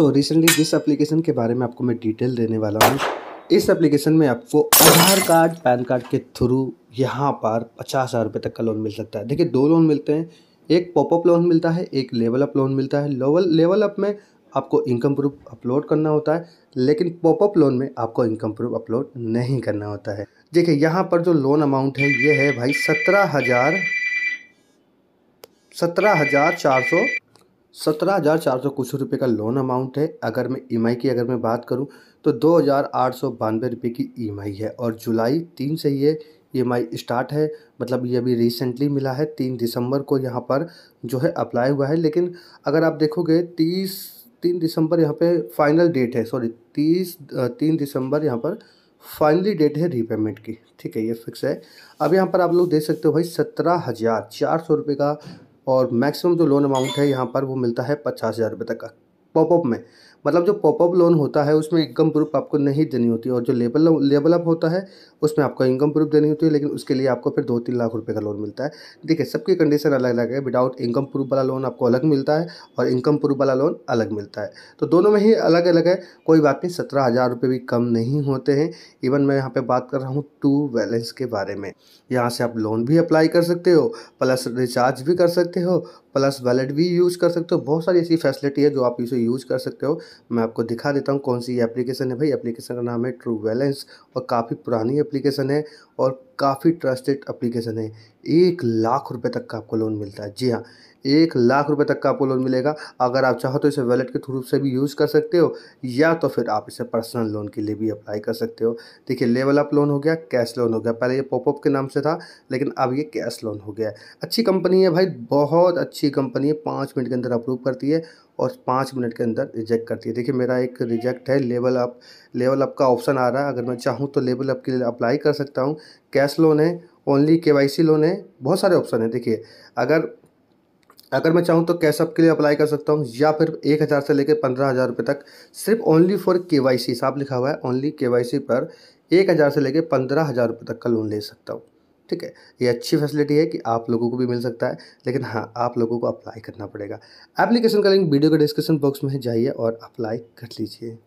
so recently जिस application के बारे में आपको मैं डिटेल देने वाला हूँ इस एप्लीकेशन में आपको आधार कार्ड पैन कार्ड के थ्रू यहाँ पर पचास हज़ार रुपये तक का लोन मिल सकता है देखिए दो लोन मिलते हैं एक पॉपअप लोन मिलता है एक लेवल अप लोन मिलता है लेवल लेवल अप में आपको इनकम प्रूफ अपलोड करना होता है लेकिन पॉपअप लोन में आपको इनकम प्रूफ अपलोड नहीं करना होता है देखिए यहाँ पर जो लोन अमाउंट है ये है भाई सत्रह हज़ार सत्रह हज़ार चार सौ सत्रह हज़ार चार सौ कुछ रुपये का लोन अमाउंट है अगर मैं ई e की अगर मैं बात करूँ तो दो हज़ार आठ सौ बानवे रुपये की ई e है और जुलाई तीन से ये ई e स्टार्ट है मतलब ये अभी रिसेंटली मिला है तीन दिसंबर को यहाँ पर जो है अप्लाई हुआ है लेकिन अगर आप देखोगे तीस तीन दिसंबर यहाँ पर फाइनल डेट है सॉरी तीस तीन दिसंबर यहाँ पर फाइनली डेट है रीपेमेंट की ठीक है ये फिक्स है अब यहाँ पर आप लोग देख सकते हो भाई सत्रह हज़ार चार सौ रुपये का और मैक्सिमम जो लोन अमाउंट है यहाँ पर वो मिलता है पचास हज़ार रुपये तक का पॉपअप में मतलब जो पॉपअप लोन होता है उसमें इनकम प्रूफ आपको नहीं देनी होती और जो लेबल लेबल अप होता है उसमें आपको इनकम प्रूफ देनी होती है लेकिन उसके लिए आपको फिर दो तीन लाख रुपये का लोन मिलता है देखिए सबकी कंडीशन अलग अलग है विदाउट इनकम प्रूफ वाला लोन आपको अलग मिलता है और इनकम प्रूफ वाला लोन अलग मिलता है तो दोनों में ही अलग अलग है कोई बात नहीं सत्रह हज़ार रुपये भी कम नहीं होते हैं इवन मैं यहाँ पर बात कर रहा हूँ टू बैलेंस के बारे में यहाँ से आप लोन भी अप्लाई कर सकते हो प्लस रिचार्ज भी कर सकते हो प्लस वैलेट भी यूज़ कर सकते हो बहुत सारी ऐसी फैसिलिटी है जो आप इसे यूज़ कर सकते हो मैं आपको दिखा देता हूँ कौन सी एप्लीकेशन है भाई एप्लीकेशन का नाम है ट्रू बैलेंस और काफ़ी पुरानी एप्लीकेशन है और काफ़ी ट्रस्टेड एप्लीकेशन है एक लाख रुपए तक का आपको लोन मिलता है जी हाँ एक लाख रुपए तक का आपको लोन मिलेगा अगर आप चाहो तो इसे वैलेट के थ्रू से भी यूज़ कर सकते हो या तो फिर आप इसे पर्सनल लोन के लिए भी अप्लाई कर सकते हो देखिए लेवल अप लोन हो गया कैश लोन हो गया पहले ये पॉपअप के नाम से था लेकिन अब ये कैश लोन हो गया अच्छी कंपनी है भाई बहुत अच्छी कंपनी है पाँच मिनट के अंदर अप्रूव करती है और पाँच मिनट के अंदर रिजेक्ट करती है देखिए मेरा एक रिजेक्ट है लेवल अप लेवल अप का ऑप्शन आ रहा है अगर मैं चाहूँ तो लेवल अप के लिए अप्लाई कर सकता हूँ कैश कैश लोन है ओनली के लोन है बहुत सारे ऑप्शन है देखिए अगर अगर मैं चाहूँ तो कैशअप के लिए अप्लाई कर सकता हूँ या फिर एक हज़ार से लेकर पंद्रह हज़ार रुपये तक सिर्फ only for K Y C साफ लिखा हुआ है ओनली के वाई सी पर एक हज़ार से लेकर पंद्रह हज़ार रुपये तक का लोन ले सकता हूँ ठीक है ये अच्छी फैसिलिटी है कि आप लोगों को भी मिल सकता है लेकिन हाँ आप लोगों को अप्लाई करना पड़ेगा एप्लीकेशन का लिंक वीडियो के डिस्क्रिप्शन बॉक्स में जाइए और अप्लाई कर लीजिए